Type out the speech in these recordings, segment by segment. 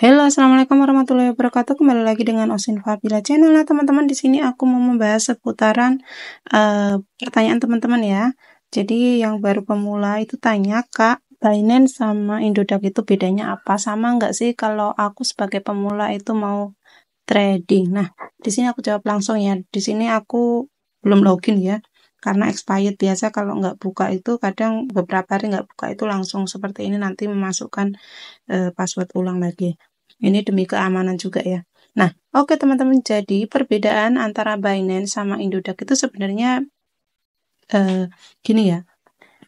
Halo, assalamualaikum warahmatullahi wabarakatuh. Kembali lagi dengan Osin Fabila Channel. Nah, teman-teman di sini aku mau membahas seputaran uh, pertanyaan teman-teman ya. Jadi yang baru pemula itu tanya kak, Binance sama Indodax itu bedanya apa? Sama nggak sih kalau aku sebagai pemula itu mau trading? Nah, di sini aku jawab langsung ya. Di sini aku belum login ya karena expired biasa kalau nggak buka itu kadang beberapa hari nggak buka itu langsung seperti ini nanti memasukkan e, password ulang lagi. Ini demi keamanan juga ya. Nah, oke okay, teman-teman, jadi perbedaan antara Binance sama Indodax itu sebenarnya eh, gini ya.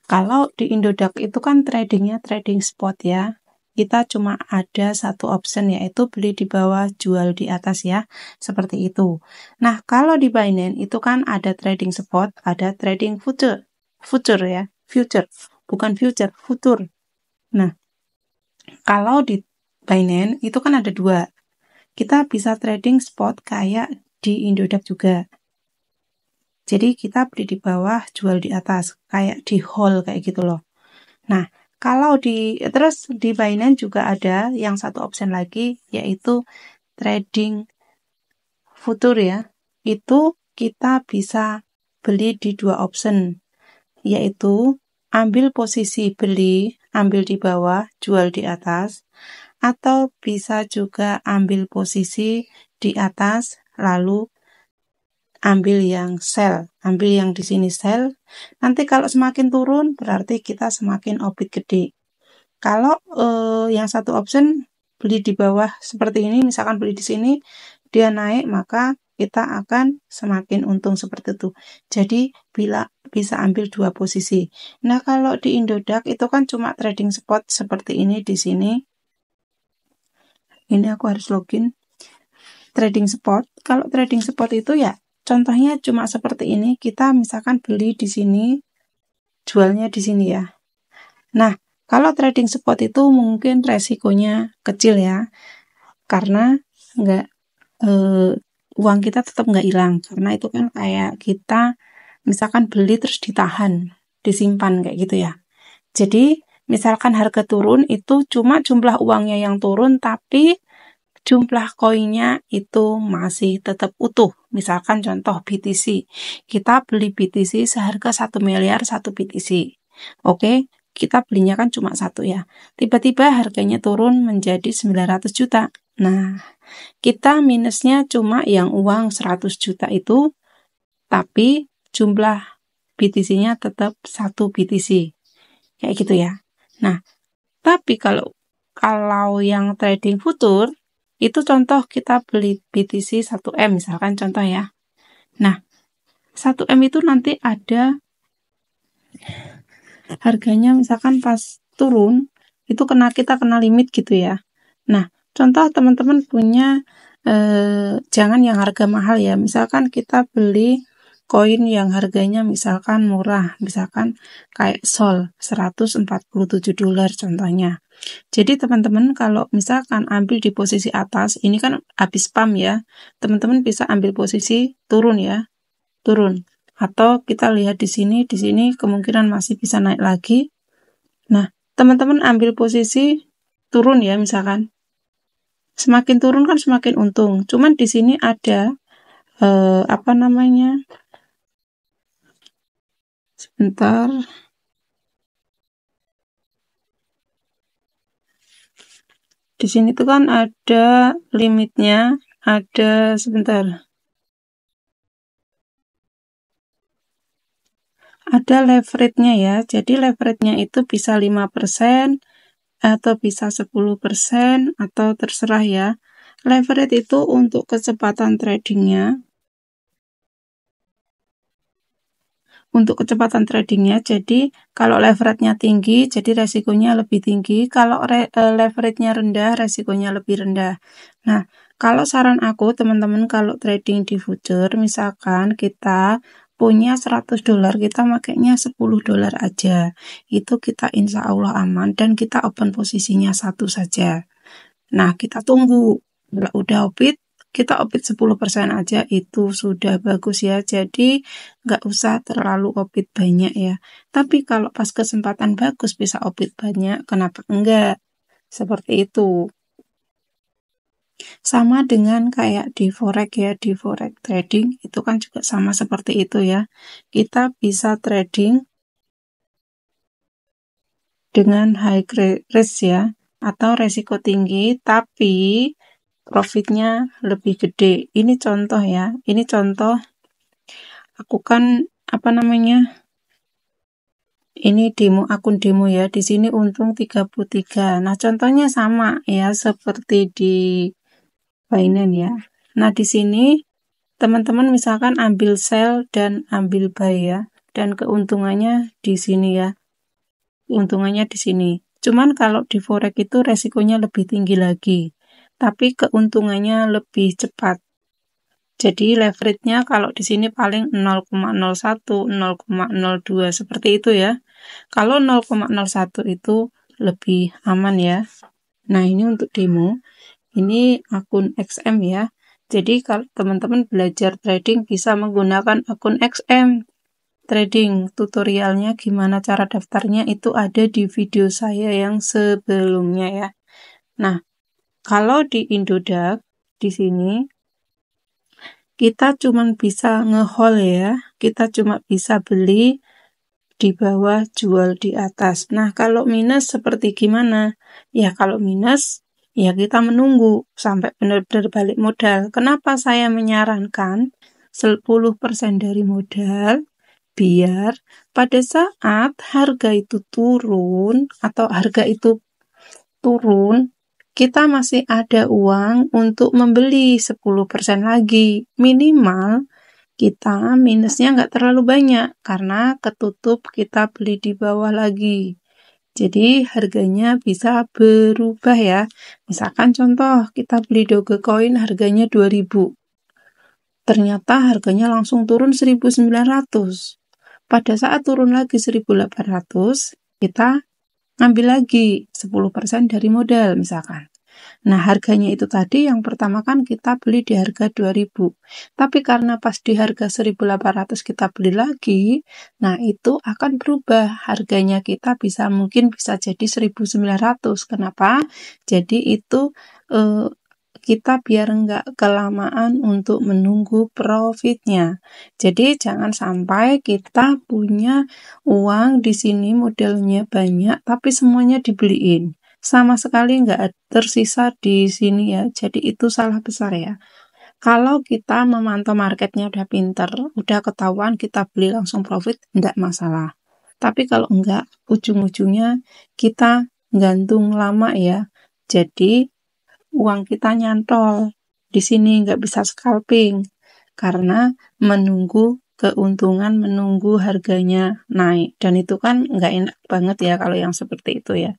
Kalau di Indodax itu kan tradingnya trading spot ya. Kita cuma ada satu option yaitu beli di bawah, jual di atas ya. Seperti itu. Nah, kalau di Binance itu kan ada trading spot, ada trading future. Future ya, future. Bukan future, future. Nah, kalau di Binance itu kan ada dua. Kita bisa trading spot kayak di Indodax juga. Jadi kita beli di bawah, jual di atas, kayak di hold kayak gitu loh. Nah, kalau di terus di Binance juga ada yang satu option lagi yaitu trading futur ya. Itu kita bisa beli di dua option yaitu ambil posisi beli, ambil di bawah, jual di atas atau bisa juga ambil posisi di atas lalu ambil yang sel, ambil yang di sini sel. Nanti kalau semakin turun berarti kita semakin obit gede. Kalau eh, yang satu option beli di bawah seperti ini, misalkan beli di sini, dia naik maka kita akan semakin untung seperti itu. Jadi bila bisa ambil dua posisi. Nah kalau di Indodax itu kan cuma trading spot seperti ini di sini ini aku harus login trading spot kalau trading spot itu ya contohnya cuma seperti ini kita misalkan beli di sini jualnya di sini ya nah kalau trading spot itu mungkin resikonya kecil ya karena nggak eh, uang kita tetap nggak hilang karena itu kan kayak kita misalkan beli terus ditahan disimpan kayak gitu ya jadi misalkan harga turun itu cuma jumlah uangnya yang turun tapi jumlah koinnya itu masih tetap utuh. Misalkan contoh BTC, kita beli BTC seharga 1 miliar 1 BTC. Oke, kita belinya kan cuma satu ya. Tiba-tiba harganya turun menjadi 900 juta. Nah, kita minusnya cuma yang uang 100 juta itu, tapi jumlah BTC-nya tetap 1 BTC. Kayak gitu ya. Nah, tapi kalau kalau yang trading futur itu contoh kita beli BTC 1M misalkan contoh ya. Nah, 1M itu nanti ada harganya misalkan pas turun itu kena kita kena limit gitu ya. Nah, contoh teman-teman punya eh, jangan yang harga mahal ya. Misalkan kita beli koin yang harganya misalkan murah, misalkan kayak sol 147 dolar contohnya. Jadi teman-teman kalau misalkan ambil di posisi atas, ini kan habis pump ya. Teman-teman bisa ambil posisi turun ya. Turun. Atau kita lihat di sini, di sini kemungkinan masih bisa naik lagi. Nah, teman-teman ambil posisi turun ya misalkan. Semakin turun kan semakin untung. Cuman di sini ada eh, apa namanya? sebentar di sini tuh kan ada limitnya ada sebentar ada leverage-nya ya jadi leverage-nya itu bisa 5% atau bisa 10% atau terserah ya leverage itu untuk kecepatan tradingnya untuk kecepatan tradingnya. Jadi kalau leverage-nya tinggi, jadi resikonya lebih tinggi. Kalau eh, leverage-nya rendah, resikonya lebih rendah. Nah, kalau saran aku teman-teman kalau trading di future, misalkan kita punya 100 dolar, kita makainya 10 dolar aja. Itu kita insya Allah aman dan kita open posisinya satu saja. Nah, kita tunggu. Udah opit, kita opit 10% aja itu sudah bagus ya. Jadi nggak usah terlalu opit banyak ya. Tapi kalau pas kesempatan bagus bisa opit banyak, kenapa enggak? Seperti itu. Sama dengan kayak di forex ya, di forex trading itu kan juga sama seperti itu ya. Kita bisa trading dengan high risk ya atau resiko tinggi, tapi profitnya lebih gede. Ini contoh ya. Ini contoh aku kan apa namanya? Ini demo akun demo ya. Di sini untung 33. Nah, contohnya sama ya seperti di Binance ya. Nah, di sini teman-teman misalkan ambil sell dan ambil buy ya. Dan keuntungannya di sini ya. Keuntungannya di sini. Cuman kalau di forex itu resikonya lebih tinggi lagi tapi keuntungannya lebih cepat. Jadi leverage-nya kalau di sini paling 0,01, 0,02 seperti itu ya. Kalau 0,01 itu lebih aman ya. Nah, ini untuk demo. Ini akun XM ya. Jadi kalau teman-teman belajar trading bisa menggunakan akun XM trading. Tutorialnya gimana cara daftarnya itu ada di video saya yang sebelumnya ya. Nah, kalau di Indodax di sini kita cuma bisa ngehold ya. Kita cuma bisa beli di bawah, jual di atas. Nah, kalau minus seperti gimana? Ya, kalau minus ya kita menunggu sampai benar-benar balik modal. Kenapa saya menyarankan 10% dari modal biar pada saat harga itu turun atau harga itu turun kita masih ada uang untuk membeli 10% lagi. Minimal kita minusnya nggak terlalu banyak karena ketutup kita beli di bawah lagi. Jadi harganya bisa berubah ya. Misalkan contoh kita beli Dogecoin harganya 2000. Ternyata harganya langsung turun 1900. Pada saat turun lagi 1800, kita Ambil lagi 10% dari modal misalkan. Nah, harganya itu tadi yang pertama kan kita beli di harga 2000. Tapi karena pas di harga 1800 kita beli lagi, nah itu akan berubah. Harganya kita bisa mungkin bisa jadi 1900. Kenapa? Jadi itu eh, kita biar nggak kelamaan untuk menunggu profitnya. Jadi jangan sampai kita punya uang di sini modelnya banyak tapi semuanya dibeliin. Sama sekali nggak tersisa di sini ya. Jadi itu salah besar ya. Kalau kita memantau marketnya udah pinter, udah ketahuan kita beli langsung profit, enggak masalah. Tapi kalau enggak, ujung-ujungnya kita gantung lama ya. Jadi uang kita nyantol. Di sini nggak bisa scalping karena menunggu keuntungan, menunggu harganya naik. Dan itu kan nggak enak banget ya kalau yang seperti itu ya.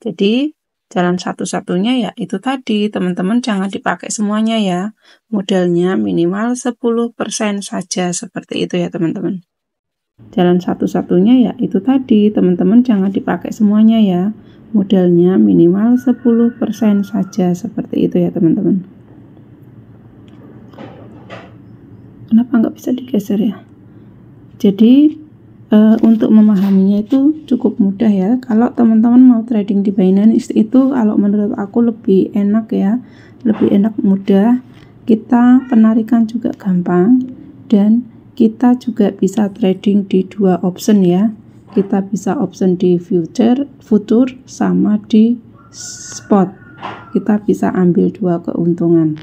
Jadi jalan satu-satunya ya itu tadi teman-teman jangan dipakai semuanya ya. Modalnya minimal 10% saja seperti itu ya teman-teman. Jalan satu-satunya ya itu tadi teman-teman jangan dipakai semuanya ya modalnya minimal 10% saja seperti itu ya teman-teman kenapa nggak bisa digeser ya jadi e, untuk memahaminya itu cukup mudah ya kalau teman-teman mau trading di Binance itu kalau menurut aku lebih enak ya lebih enak mudah kita penarikan juga gampang dan kita juga bisa trading di dua option ya kita bisa option di future future sama di spot kita bisa ambil dua keuntungan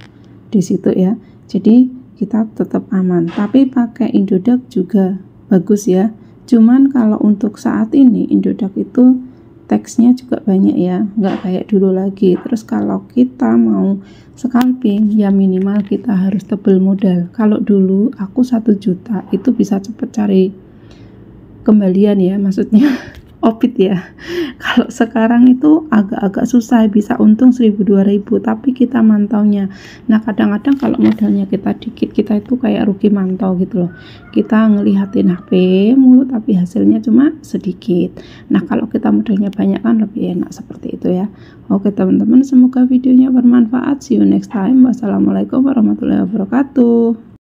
di situ ya jadi kita tetap aman tapi pakai Indodax juga bagus ya cuman kalau untuk saat ini Indodax itu teksnya juga banyak ya nggak kayak dulu lagi terus kalau kita mau scalping ya minimal kita harus tebel modal kalau dulu aku satu juta itu bisa cepet cari kembalian ya maksudnya opit ya kalau sekarang itu agak-agak susah bisa untung 1000-2000 tapi kita mantaunya nah kadang-kadang kalau modalnya kita dikit kita itu kayak rugi mantau gitu loh kita ngelihatin HP mulu tapi hasilnya cuma sedikit nah kalau kita modalnya banyak kan lebih enak seperti itu ya oke teman-teman semoga videonya bermanfaat see you next time wassalamualaikum warahmatullahi wabarakatuh